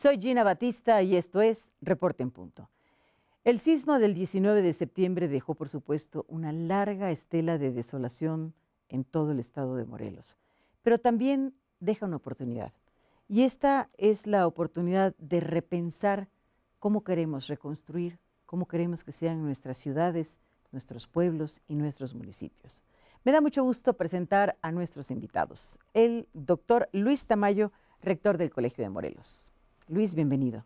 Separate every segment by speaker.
Speaker 1: Soy Gina Batista y esto es Reporte en Punto. El sismo del 19 de septiembre dejó, por supuesto, una larga estela de desolación en todo el estado de Morelos, pero también deja una oportunidad. Y esta es la oportunidad de repensar cómo queremos reconstruir, cómo queremos que sean nuestras ciudades, nuestros pueblos y nuestros municipios. Me da mucho gusto presentar a nuestros invitados, el doctor Luis Tamayo, rector del Colegio de Morelos. Luis, bienvenido.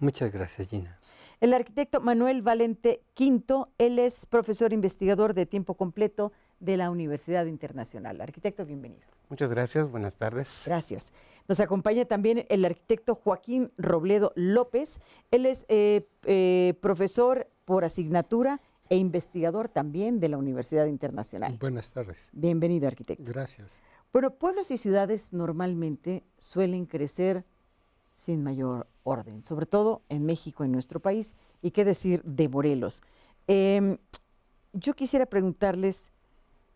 Speaker 1: Muchas gracias, Gina. El arquitecto Manuel Valente Quinto, él es profesor investigador de tiempo completo de la Universidad Internacional. Arquitecto, bienvenido. Muchas gracias, buenas tardes. Gracias. Nos acompaña también el arquitecto Joaquín Robledo López. Él es eh, eh, profesor por asignatura e investigador también de la Universidad Internacional. Buenas tardes. Bienvenido, arquitecto. Gracias. Bueno, pueblos y ciudades normalmente suelen crecer sin mayor orden, sobre todo en México, en nuestro país, y qué decir de Morelos. Em, yo quisiera preguntarles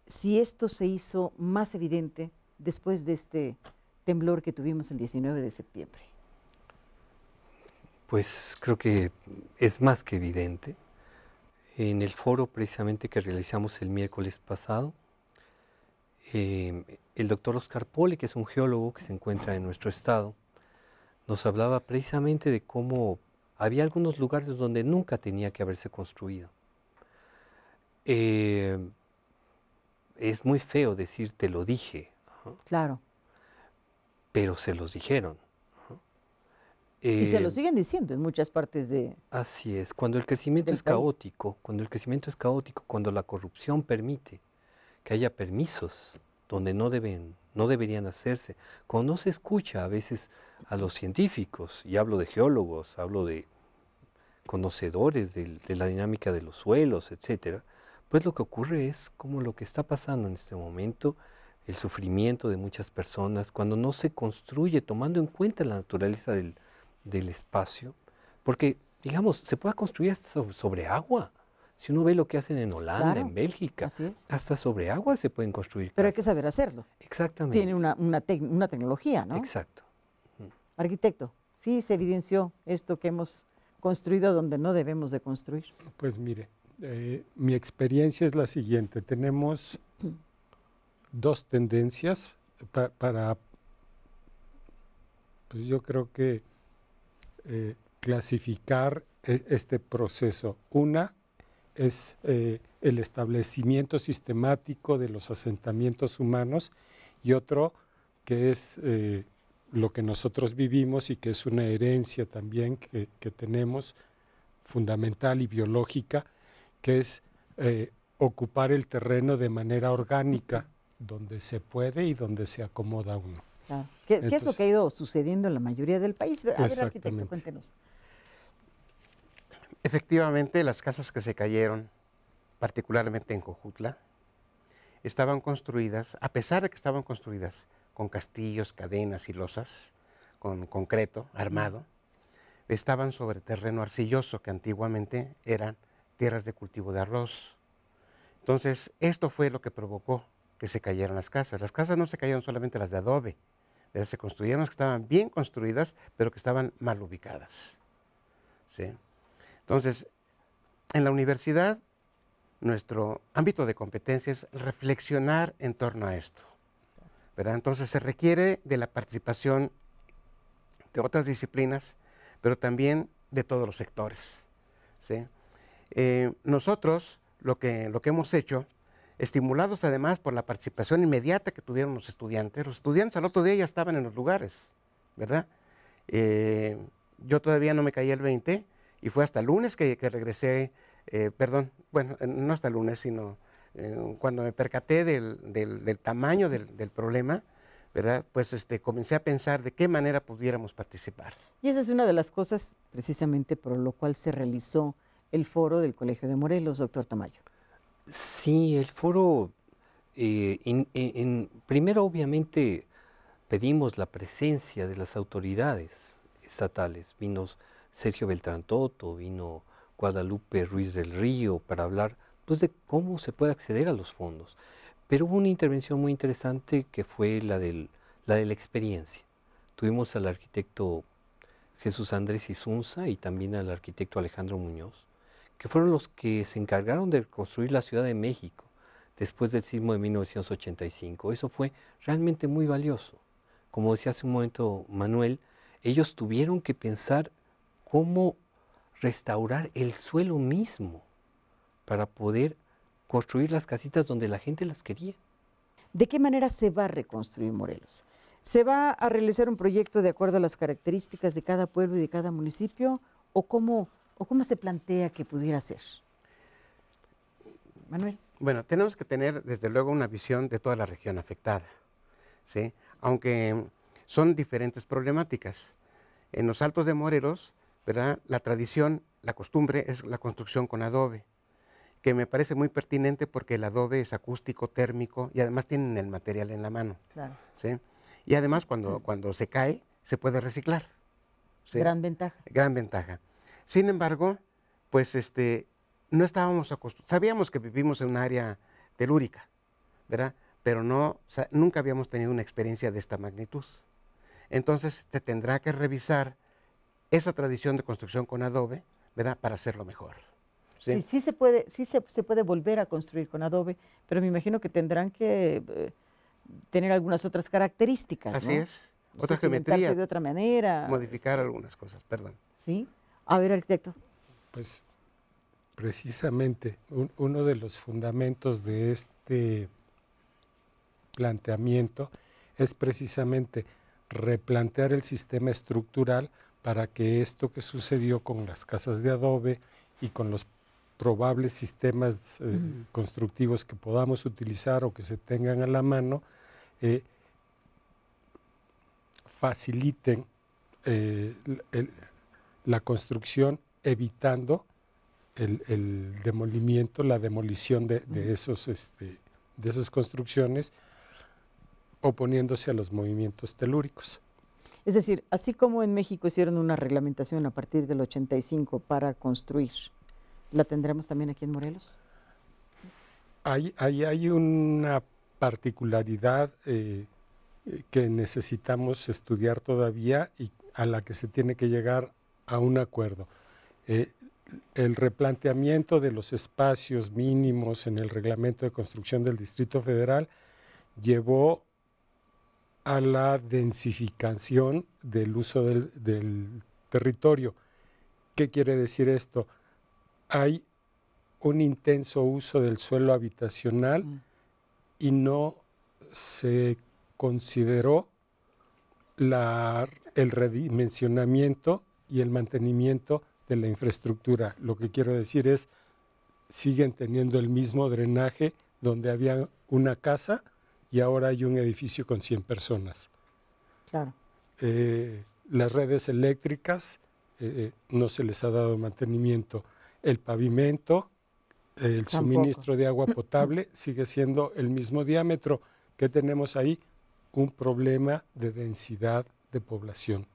Speaker 1: si esto se hizo más evidente después de este temblor que tuvimos el 19 de septiembre.
Speaker 2: Pues creo que es más que evidente. En el foro precisamente que realizamos el miércoles pasado, em, el doctor Oscar Poli, que es un geólogo que se encuentra en nuestro estado, nos hablaba precisamente de cómo había algunos lugares donde nunca tenía que haberse construido. Eh, es muy feo decir te lo dije. Claro. Pero se los dijeron. y se eh, lo
Speaker 1: siguen diciendo en muchas partes de...
Speaker 2: Así es, cuando el crecimiento es caótico, cuando el crecimiento es caótico, cuando la corrupción permite que haya permisos donde no deben no deberían hacerse. Cuando no se escucha a veces a los científicos, y hablo de geólogos, hablo de conocedores de, la dinámica de los suelos, etc., pues lo que ocurre es como lo que está pasando en este momento, el sufrimiento de muchas personas, cuando no se construye tomando en cuenta la naturaleza del, espacio, porque, digamos, se puede construir sobre agua. Si uno ve lo que hacen en Holanda, en Bélgica, hasta sobre agua se pueden construir.
Speaker 1: Pero hay que saber hacerlo. Exactamente. Tiene una, tecnología, ¿no? Exacto. Arquitecto, sí se evidenció esto que hemos construido donde no debemos de construir.
Speaker 3: Pues mire, eh, mi experiencia es la siguiente. Tenemos dos tendencias para, pues yo creo que eh, clasificar e, este proceso. Una es eh, el establecimiento sistemático de los asentamientos humanos y otro que es eh, lo que nosotros vivimos y que es una herencia también que, tenemos fundamental y biológica, que es eh, ocupar el terreno de manera orgánica, donde se puede y donde se acomoda uno. ¿Qué, es lo
Speaker 1: que ha ido sucediendo en la mayoría del país? A ver, arquitecto, cuéntenos.
Speaker 4: Efectivamente, las casas que se cayeron, particularmente en Cojutla, estaban construidas, a pesar de que estaban construidas con castillos, cadenas y losas, con concreto armado, estaban sobre terreno arcilloso que antiguamente eran tierras de cultivo de arroz. Entonces, esto fue lo que provocó que se cayeran las casas. Las casas no se cayeron solamente las de adobe, se construyeron las que estaban bien construidas, pero que estaban mal ubicadas. ¿sí? Entonces, en la universidad, nuestro ámbito de competencia es reflexionar en torno a esto. ¿verdad? Entonces, se requiere de la participación de otras disciplinas, pero también de todos los sectores. ¿sí? Eh, nosotros lo que, hemos hecho, estimulados además por la participación inmediata que tuvieron los estudiantes, los estudiantes al otro día ya estaban en los lugares, ¿verdad? Eh, yo todavía no me caí el 20, y fue hasta lunes que, regresé, eh, perdón, bueno, no hasta lunes, sino eh, cuando me percaté del, tamaño del, problema, ¿verdad?
Speaker 1: Pues este, comencé a pensar de qué manera pudiéramos participar. Y esa es una de las cosas precisamente por lo cual se realizó el foro del Colegio de Morelos, doctor Tamayo. Sí, el foro, eh, primero obviamente
Speaker 2: pedimos la presencia de las autoridades estatales, vinos Sergio Beltrán Toto, vino Guadalupe Ruiz del Río para hablar pues, de cómo se puede acceder a los fondos. Pero hubo una intervención muy interesante que fue la, del, la de la experiencia. Tuvimos al arquitecto Jesús Andrés Isunza y también al arquitecto Alejandro Muñoz, que fueron los que se encargaron de construir la Ciudad de México después del sismo de 1985. Eso fue realmente muy valioso. Como decía hace un momento Manuel, ellos tuvieron que pensar cómo restaurar el suelo mismo para poder construir
Speaker 1: las casitas donde la gente las quería. ¿De qué manera se va a reconstruir Morelos? ¿Se va a realizar un proyecto de acuerdo a las características de cada pueblo y de cada municipio? ¿O cómo, o cómo se plantea que pudiera ser? Manuel.
Speaker 4: Bueno, tenemos que tener desde luego una visión de toda la región afectada, ¿sí? aunque son diferentes problemáticas. En los Altos de Morelos la tradición, la costumbre es la construcción con adobe, que me parece muy pertinente porque el adobe es acústico, térmico y además tienen el material en la mano. Y además cuando, mm. cuando se cae se puede reciclar. Gran ventaja. Gran ventaja. Sin embargo, pues este, no estábamos acostumbrados, sabíamos que vivimos en un área telúrica, ¿verdad? Pero no, nunca habíamos tenido una experiencia de esta magnitud. Entonces se tendrá que revisar esa tradición de construcción con adobe, ¿verdad? Para hacerlo mejor. Sí,
Speaker 1: sí, se puede, sí se, puede volver a construir con adobe, pero me imagino que tendrán que eh, tener algunas otras características.
Speaker 3: Así es. otra
Speaker 4: de otra manera. Modificar algunas cosas, perdón.
Speaker 1: Sí. A ver, arquitecto.
Speaker 3: Pues precisamente uno de los fundamentos de este planteamiento es precisamente replantear el sistema estructural para que esto que sucedió con las casas de adobe y con los probables sistemas eh, constructivos que podamos utilizar o que se tengan a la mano, eh, faciliten eh, la construcción evitando el, demolimiento, la demolición de, esos, este, de esas construcciones oponiéndose a los movimientos telúricos.
Speaker 1: Es decir, así como en México hicieron una reglamentación a partir del 85 para construir, ¿la tendremos también aquí en Morelos?
Speaker 3: Hay, hay, una particularidad eh, que necesitamos estudiar todavía y a la que se tiene que llegar a un acuerdo. Eh, el replanteamiento de los espacios mínimos en el reglamento de construcción del Distrito Federal llevó a la densificación del uso del, territorio. ¿Qué quiere decir esto? Hay un intenso uso del suelo habitacional mm. y no se consideró el redimensionamiento y el mantenimiento de la infraestructura. Lo que quiero decir es, siguen teniendo el mismo drenaje donde había una casa, y ahora hay un edificio con 100 personas. Claro. Eh, las redes eléctricas eh, no se les ha dado mantenimiento. El pavimento, el suministro de agua potable sigue siendo el mismo diámetro. que tenemos ahí? Un problema de densidad de población.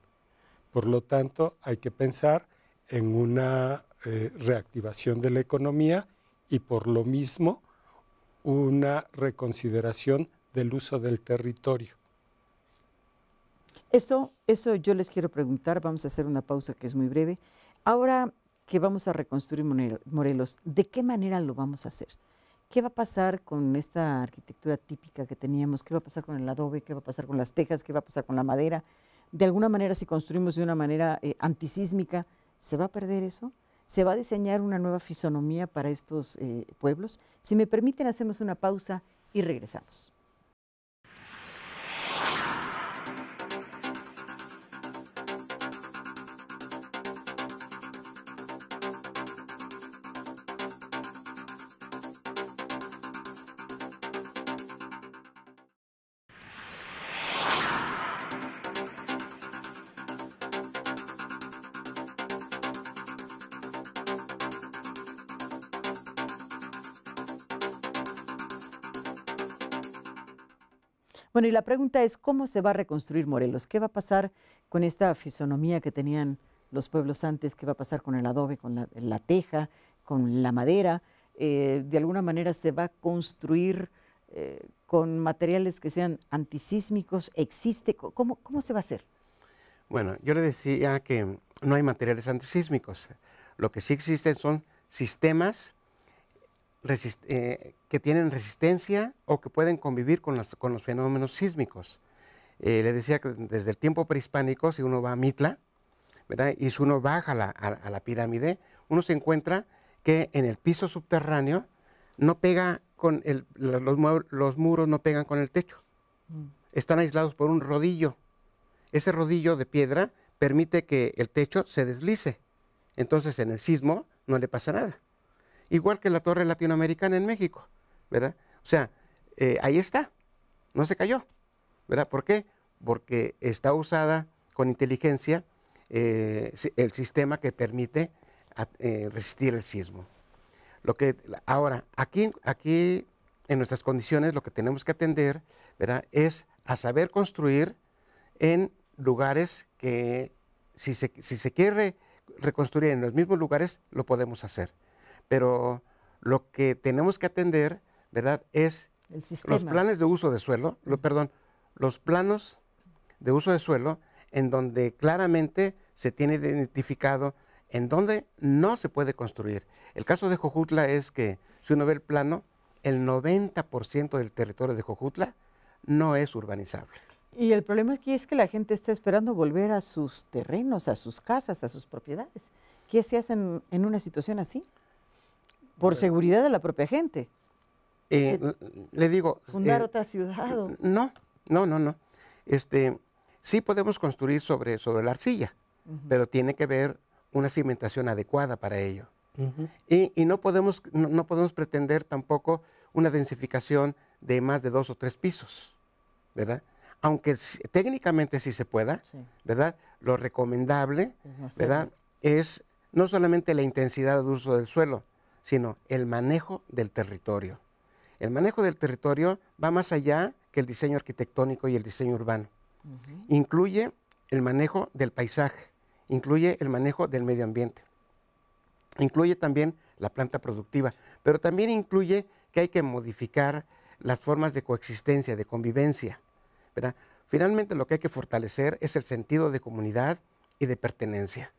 Speaker 3: Por lo tanto, hay que pensar en una eh, reactivación de la economía y por lo mismo una reconsideración del uso del territorio. Eso, eso yo les quiero preguntar, vamos a hacer una pausa que es muy breve.
Speaker 1: Ahora que vamos a reconstruir Morelos, ¿de qué manera lo vamos a hacer? ¿Qué va a pasar con esta arquitectura típica que teníamos? ¿Qué va a pasar con el adobe? ¿Qué va a pasar con las tejas? ¿Qué va a pasar con la madera? De alguna manera, si construimos de una manera eh, antisísmica, ¿se va a perder eso? ¿Se va a diseñar una nueva fisonomía para estos eh, pueblos? Si me permiten, hacemos una pausa y regresamos. Bueno, y la pregunta es, ¿cómo se va a reconstruir Morelos? ¿Qué va a pasar con esta fisonomía que tenían los pueblos antes? ¿Qué va a pasar con el adobe, con la, teja, con la madera? Eh, ¿De alguna manera se va a construir eh, con materiales que sean antisísmicos? ¿Existe? ¿Cómo, ¿Cómo se va a hacer?
Speaker 4: Bueno, yo le decía que no hay materiales antisísmicos. Lo que sí existen son sistemas eh, que tienen resistencia o que pueden convivir con, con los fenómenos sísmicos. Eh, le decía que desde el tiempo prehispánico, si uno va a Mitla, y si uno baja a, la pirámide, uno se encuentra que en el piso subterráneo no pega con los, muros no pegan con el techo. Mm. Están aislados por un rodillo. Ese rodillo de piedra permite que el techo se deslice. Entonces en el sismo no le pasa nada igual que la torre latinoamericana en México, ¿verdad? O sea, eh, ahí está, no se cayó, ¿verdad? ¿Por qué? Porque está usada con inteligencia eh, el sistema que permite eh, resistir el sismo. Lo que, ahora, aquí, aquí en nuestras condiciones lo que tenemos que atender ¿verdad? es a saber construir en lugares que si se quiere reconstruir en los mismos lugares, lo podemos hacer. Pero lo que tenemos que atender, ¿verdad? Es los planes de uso de suelo, perdón, los planos de uso de suelo en donde claramente se tiene identificado en donde no se puede construir. El caso de Jojutla es que, si uno ve el plano, el
Speaker 1: 90% del territorio de Jojutla no es urbanizable. Y el problema aquí es que la gente está esperando volver a sus terrenos, a sus casas, a sus propiedades. ¿Qué se hace en una situación así? Por seguridad de la propia gente.
Speaker 4: Eh, le
Speaker 1: digo... Fundar eh, otra ciudad.
Speaker 4: No, no, no, no. Este, sí podemos construir sobre, sobre la arcilla, pero tiene que haber una cimentación adecuada para ello. y, no, podemos, no, podemos pretender tampoco una densificación de más de dos o tres pisos, ¿verdad? Aunque técnicamente sí se pueda, ¿verdad? Lo recomendable, ¿verdad? Es no solamente la intensidad de uso del suelo, sino el manejo del territorio. El manejo del territorio va más allá que el diseño arquitectónico y el diseño urbano. Incluye el manejo del paisaje, incluye el manejo del medio ambiente, incluye también la planta productiva, pero también incluye que hay que modificar las formas de coexistencia, de convivencia. ¿verdad? Finalmente lo que hay que fortalecer es el sentido de comunidad y de pertenencia.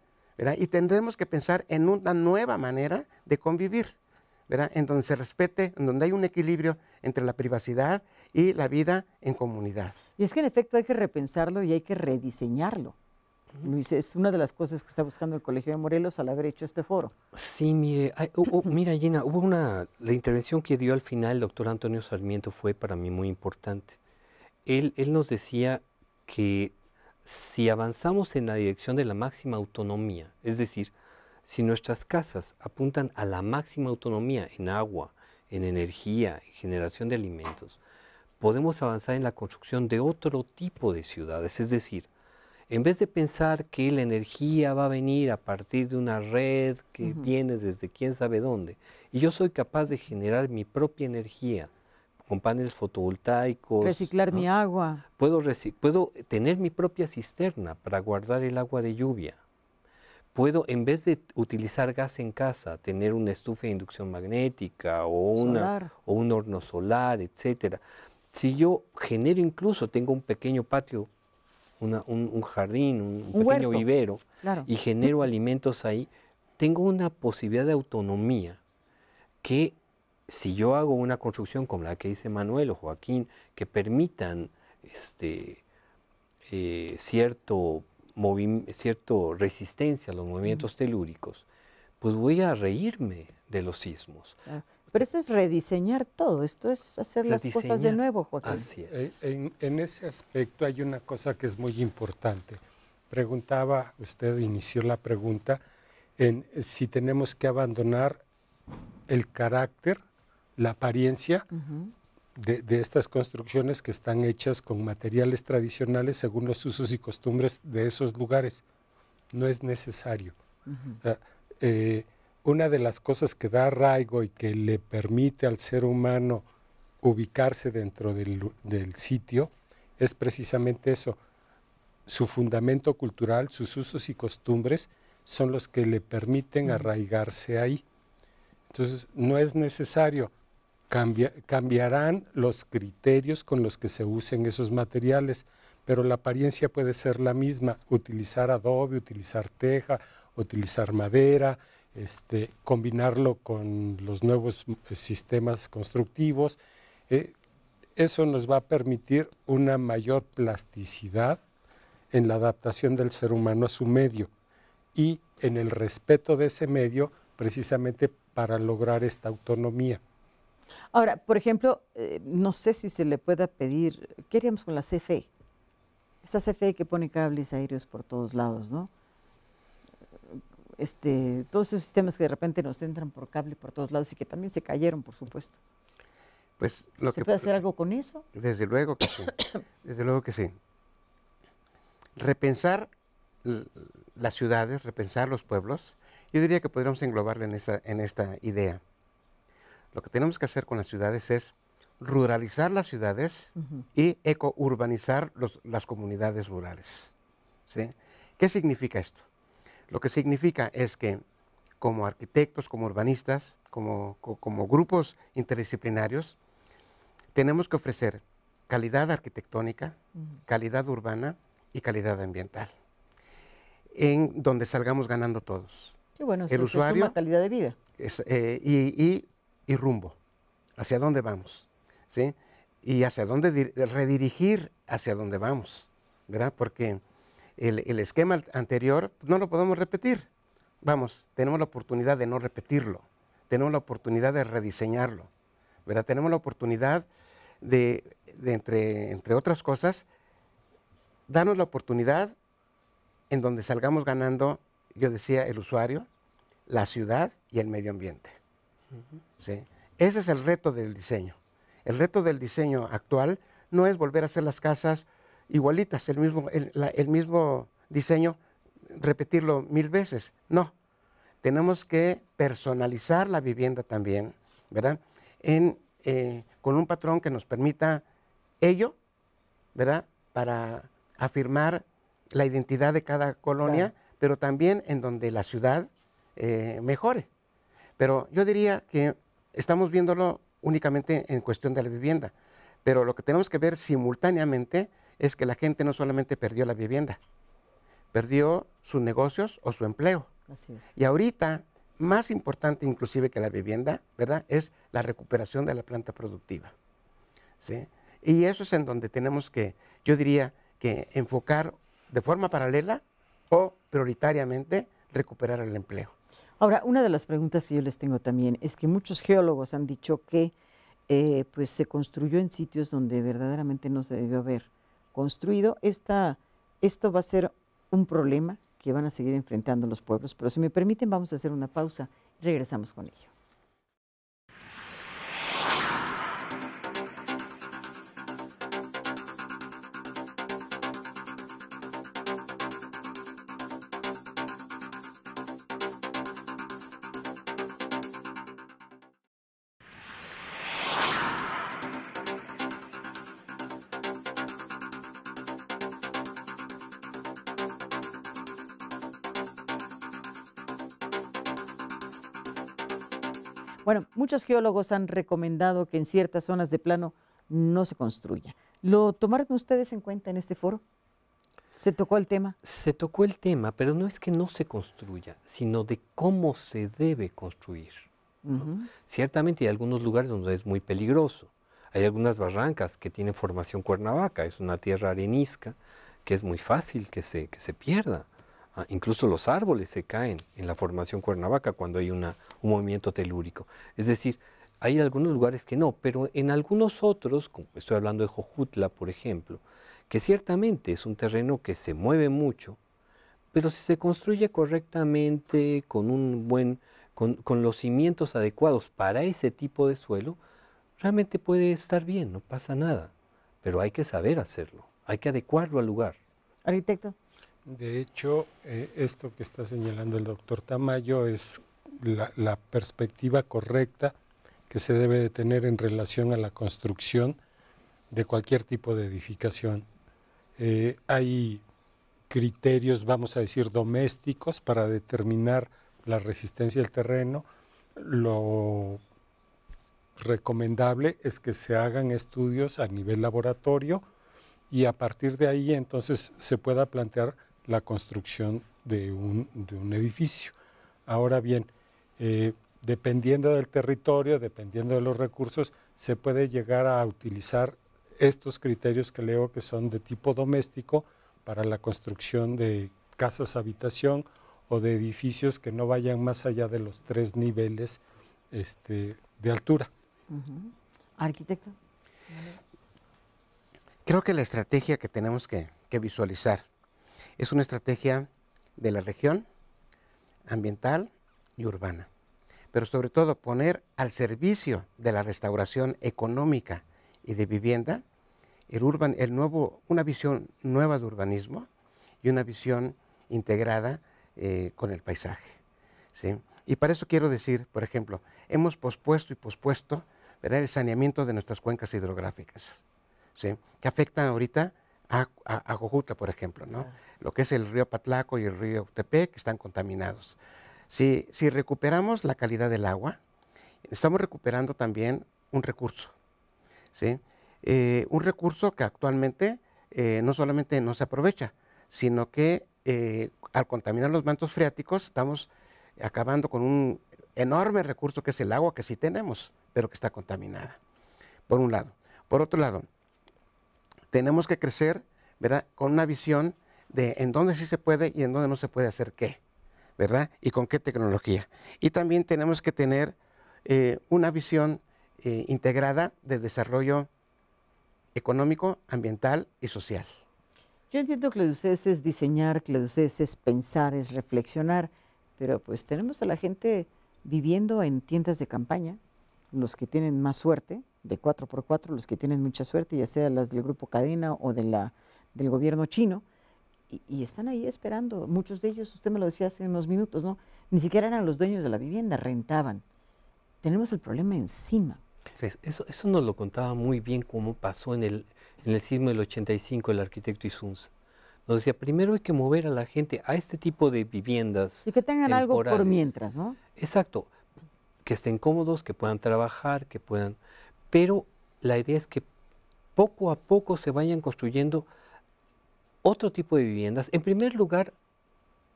Speaker 4: Y tendremos que pensar en una nueva manera de convivir, ¿verdad? En donde se respete, en donde hay un
Speaker 1: equilibrio entre la privacidad y la vida en comunidad. Y es que en efecto hay que repensarlo y hay que rediseñarlo. Luis, es una de las cosas que está buscando el Colegio de Morelos al haber hecho este foro.
Speaker 2: Sí, mire, mira llena, hubo una, la intervención que dio al final el doctor Antonio Sarmiento fue para mí muy importante. Él, él nos decía que si avanzamos en la dirección de la máxima autonomía, es decir, si nuestras casas apuntan a la máxima autonomía en agua, en energía, en generación de alimentos, podemos avanzar en la construcción de otro tipo de ciudades, es decir, en vez de pensar que la energía va a venir a partir de una red que viene desde quién sabe dónde, y yo soy capaz de generar mi propia energía con paneles fotovoltaicos. Reciclar mi agua. Puedo, tener mi propia cisterna para guardar el agua de lluvia. Puedo, en vez de utilizar gas en casa, tener una estufa de inducción magnética o, una, o un horno solar, etc. Si yo genero incluso, tengo un pequeño patio, un, jardín, un, pequeño vivero, y genero alimentos ahí, tengo una posibilidad de autonomía que si yo hago una construcción como la que dice Manuel o Joaquín, que permitan este, eh, cierto cierto resistencia a los movimientos telúricos, pues voy a reírme de los sismos.
Speaker 1: Ah, pero eso es rediseñar todo, esto es hacer las cosas de nuevo, Joaquín. Así
Speaker 3: es. Eh, en, en, ese aspecto hay una cosa que es muy importante. Preguntaba, usted inició la pregunta, en si tenemos que abandonar el carácter la apariencia de, estas construcciones que están hechas con materiales tradicionales según los usos y costumbres de esos lugares. No es necesario. Eh, una de las cosas que da arraigo y que le permite al ser humano ubicarse dentro del, del sitio es precisamente eso. Su fundamento cultural, sus usos y costumbres son los que le permiten arraigarse ahí. Entonces, no es necesario cambiarán los criterios con los que se usen esos materiales, pero la apariencia puede ser la misma, utilizar adobe, utilizar teja, utilizar madera, este, combinarlo con los nuevos eh, sistemas constructivos. Eh, eso nos va a permitir una mayor plasticidad en la adaptación del ser humano a su medio y en el respeto de ese medio precisamente para lograr esta autonomía.
Speaker 1: Ahora, por ejemplo, eh, no sé si se le pueda pedir, ¿qué haríamos con la CFE? Esta CFE que pone cables aéreos por todos lados, ¿no? Este, todos esos sistemas que de repente nos entran por cable por todos lados y que también se cayeron, por supuesto.
Speaker 4: Pues lo ¿Se puede hacer eh, algo con eso? Desde luego que sí. desde luego que sí. Repensar las ciudades, repensar los pueblos, yo diría que podríamos englobarle en esa en esta idea. Lo que tenemos que hacer con las ciudades es ruralizar las ciudades y ecourbanizar las comunidades rurales. ¿Qué significa esto? Lo que significa es que como arquitectos, como urbanistas, como, grupos interdisciplinarios, tenemos que ofrecer calidad arquitectónica, calidad urbana y calidad ambiental, en donde salgamos ganando todos.
Speaker 1: Qué bueno, el es usuario, calidad de vida.
Speaker 4: Eh, y y rumbo, hacia dónde vamos, ¿sí? Y hacia dónde redirigir hacia dónde vamos, ¿verdad? Porque el, esquema anterior no lo podemos repetir. Vamos, tenemos la oportunidad de no repetirlo, tenemos la oportunidad de rediseñarlo, ¿verdad? Tenemos la oportunidad de, entre otras cosas, darnos la oportunidad en donde salgamos ganando, yo decía, el usuario, la ciudad y el medio ambiente. Ese es el reto del diseño. El reto del diseño actual no es volver a hacer las casas igualitas, el mismo, el, mismo diseño, repetirlo mil veces. No, tenemos que personalizar la vivienda también, ¿verdad? Eh, con un patrón que nos permita ello, ¿verdad? Para afirmar la identidad de cada colonia, pero también en donde la ciudad eh, mejore. Pero yo diría que estamos viéndolo únicamente en cuestión de la vivienda, pero lo que tenemos que ver simultáneamente es que la gente no solamente perdió la vivienda, perdió sus negocios o su empleo. Y ahorita, más importante inclusive que la vivienda, ¿verdad? Es la recuperación de la planta productiva. ¿sí? Y eso es en donde tenemos que, yo diría, que
Speaker 1: enfocar de forma paralela o prioritariamente recuperar el empleo. Ahora, una de las preguntas que yo les tengo también es que muchos geólogos han dicho que eh, pues se construyó en sitios donde verdaderamente no se debió haber construido. Esta, esto va a ser un problema que van a seguir enfrentando los pueblos, pero si me permiten vamos a hacer una pausa y regresamos con ello. Bueno, muchos geólogos han recomendado que en ciertas zonas de plano no se construya. ¿Lo tomaron ustedes en cuenta en este foro? ¿Se tocó el tema? Se tocó el tema, pero no es que no se construya, sino de
Speaker 2: cómo se debe construir. Ciertamente hay algunos lugares donde es muy peligroso. Hay algunas barrancas que tienen formación cuernavaca, es una tierra arenisca que es muy fácil que se, que se pierda. Ah, incluso los árboles se caen en la formación Cuernavaca cuando hay un movimiento telúrico. Es decir, hay algunos lugares que no, pero en algunos otros, como estoy hablando de Jojutla, por ejemplo, que ciertamente es un terreno que se mueve mucho, pero si se construye correctamente, con, un buen, con, con los cimientos adecuados para ese tipo de suelo, realmente puede estar bien, no pasa nada, pero hay que saber hacerlo, hay que adecuarlo al lugar.
Speaker 3: Arquitecto. De hecho, eh, esto que está señalando el doctor Tamayo es la, perspectiva correcta que se debe de tener en relación a la construcción de cualquier tipo de edificación. Eh, hay criterios, vamos a decir, domésticos para determinar la resistencia del terreno. Lo recomendable es que se hagan estudios a nivel laboratorio y a partir de ahí entonces se pueda plantear la construcción de un, de un edificio. Ahora bien, eh, dependiendo del territorio, dependiendo de los recursos, se puede llegar a utilizar estos criterios que leo que son de tipo doméstico para la construcción de casas habitación o de edificios que no vayan más allá de los tres niveles este, de altura. Arquitecto. Creo que la estrategia que tenemos que
Speaker 4: visualizar es una estrategia de la región, ambiental y urbana. Pero sobre todo poner al servicio de la restauración económica y de vivienda el urban, el nuevo, una visión nueva de urbanismo y una visión integrada eh, con el paisaje. Y para eso quiero decir, por ejemplo, hemos pospuesto y pospuesto el saneamiento de nuestras cuencas hidrográficas, que afectan ahorita a, a, por ejemplo, ¿no? Lo que es el río Patlaco y el río Utepe, que están contaminados. Si, recuperamos la calidad del agua, estamos recuperando también un recurso, ¿sí? Eh, un recurso que actualmente eh, no solamente no se aprovecha, sino que eh, al contaminar los mantos freáticos estamos acabando con un enorme recurso que es el agua que sí tenemos, pero que está contaminada, por un lado. Por otro lado, tenemos que crecer, ¿verdad? Con una visión de en dónde sí se puede y en dónde no se puede hacer qué, ¿verdad? Y con qué tecnología. Y también tenemos que tener eh, una visión eh, integrada de
Speaker 1: desarrollo económico, ambiental y social. Yo entiendo que lo de ustedes es diseñar, que lo de ustedes es pensar, es reflexionar, pero pues tenemos a la gente viviendo en tiendas de campaña, los que tienen más suerte, de 4x4, los que tienen mucha suerte, ya sea las del grupo Cadena o de la, del gobierno chino, y, están ahí esperando. Muchos de ellos, usted me lo decía hace unos minutos, ¿no? Ni siquiera eran los dueños de la vivienda, rentaban. Tenemos el problema encima. Eso, eso nos lo
Speaker 2: contaba muy bien cómo pasó en el, en el sismo del 85 el arquitecto Isunza. Nos decía, primero hay que mover a la gente a este tipo de viviendas. Y
Speaker 1: que tengan algo por mientras,
Speaker 2: ¿no? Exacto. Que estén cómodos, que puedan trabajar, que puedan pero la idea es que poco a poco se vayan construyendo otro tipo de viviendas. En primer lugar,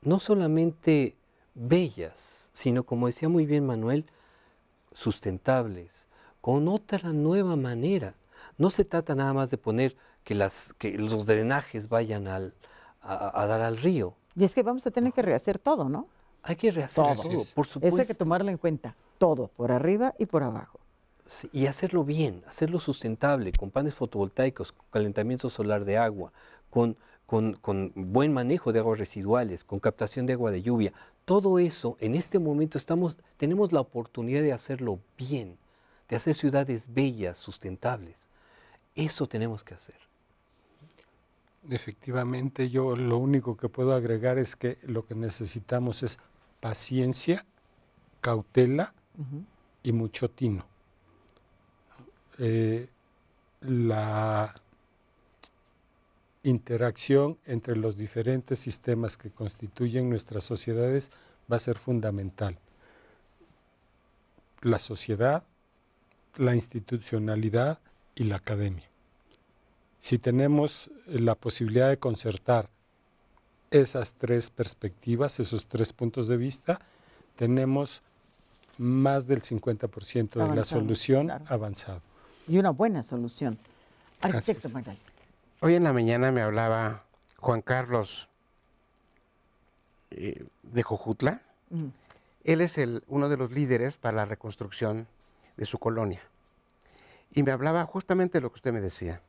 Speaker 2: no solamente bellas, sino como decía muy bien Manuel, sustentables, con otra nueva manera. No se trata nada más de poner que, los drenajes vayan a, dar al río.
Speaker 1: Y es que vamos a tener que rehacer todo, ¿no? Hay que rehacer todo, todo por supuesto. Eso hay que tomarlo en cuenta, todo, por arriba y por abajo
Speaker 2: y hacerlo bien, hacerlo sustentable, con panes fotovoltaicos, con calentamiento solar de agua, con, buen manejo de aguas residuales, con captación de agua de lluvia. Todo eso, en este momento estamos, tenemos la oportunidad de hacerlo bien, de hacer ciudades bellas,
Speaker 3: sustentables. Eso tenemos que hacer. Efectivamente, yo lo único que puedo agregar es que lo que necesitamos es paciencia, cautela y mucho tino. Eh, la interacción entre los diferentes sistemas que constituyen nuestras sociedades va a ser fundamental. La sociedad, la institucionalidad y la academia. Si tenemos eh, la posibilidad de concertar esas tres perspectivas, esos tres puntos de vista, tenemos más del 50% de la solución avanzada y una buena solución. Arquitecto Hoy en la mañana me hablaba Juan
Speaker 4: Carlos eh, de Jojutla. Él es uno de los líderes para la reconstrucción de su colonia. Y me hablaba justamente lo que usted me decía.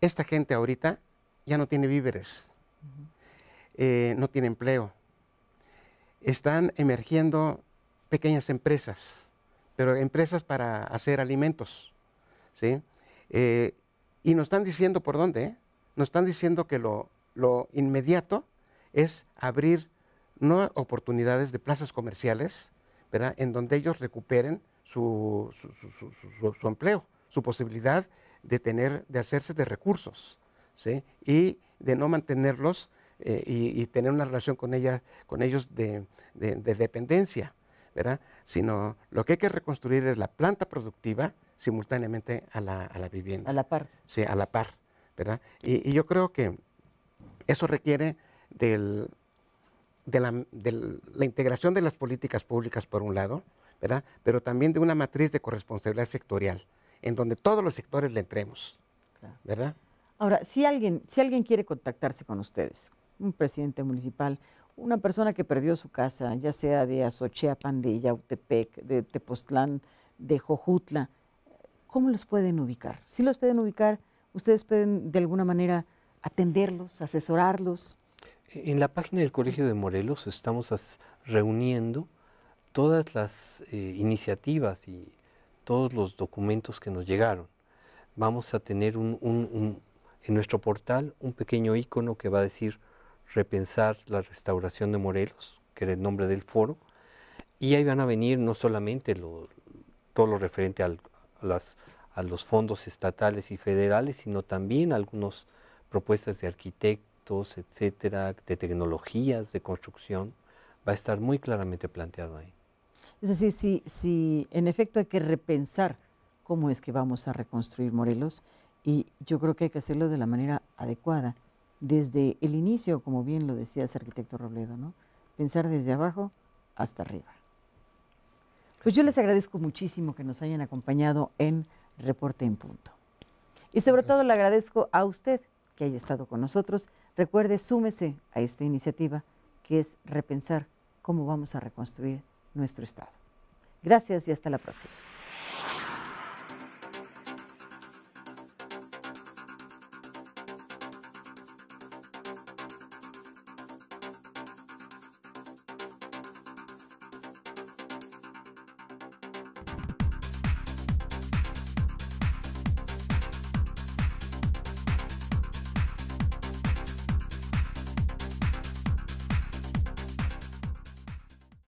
Speaker 4: Esta gente ahorita ya no tiene víveres, eh, no tiene empleo. Están emergiendo pequeñas empresas, pero empresas para hacer alimentos. ¿sí? Eh, y nos están diciendo por dónde, ¿eh? nos están diciendo que lo, inmediato es abrir nuevas oportunidades de plazas comerciales, ¿verdad? En donde ellos recuperen su, empleo, su posibilidad de tener, de hacerse de recursos, ¿sí? Y de no mantenerlos eh, y, tener una relación con ella, con ellos de, dependencia, ¿verdad? Sino lo que hay que reconstruir es la planta productiva, simultáneamente a la, a la vivienda. A la par. Sí, a la par, ¿verdad? Y, yo creo que eso requiere del, de, la, integración de las políticas públicas, por un lado, ¿verdad? Pero también de una matriz de corresponsabilidad sectorial, en donde
Speaker 1: todos los sectores le entremos, ¿verdad? Ahora, si alguien, si alguien quiere contactarse con ustedes, un presidente municipal, una persona que perdió su casa, ya sea de Azochea, Pandilla, Utepec, de Tepoztlán, de Jojutla, ¿cómo los pueden ubicar? Si los pueden ubicar, ustedes pueden de alguna manera atenderlos, asesorarlos.
Speaker 2: En la página del Colegio de Morelos estamos reuniendo todas las eh, iniciativas y todos los documentos que nos llegaron. Vamos a tener en nuestro portal un pequeño icono que va a decir Repensar la Restauración de Morelos, que era el nombre del foro, y ahí van a venir no solamente todo lo referente al, las, a los fondos estatales y federales, sino también algunas propuestas de arquitectos, etcétera, de tecnologías de construcción, va a estar muy claramente planteado ahí.
Speaker 1: Es decir, si, si en efecto hay que repensar cómo es que vamos a reconstruir Morelos, y yo creo que hay que hacerlo de la manera adecuada, desde el inicio, como bien lo decías, arquitecto Robledo, ¿no? Pensar desde abajo hasta arriba. Pues yo les agradezco muchísimo que nos hayan acompañado en Reporte en Punto. Y sobre todo le agradezco a usted que haya estado con nosotros. Recuerde, súmese a esta iniciativa que es repensar cómo vamos a reconstruir nuestro Estado. Gracias y hasta la próxima.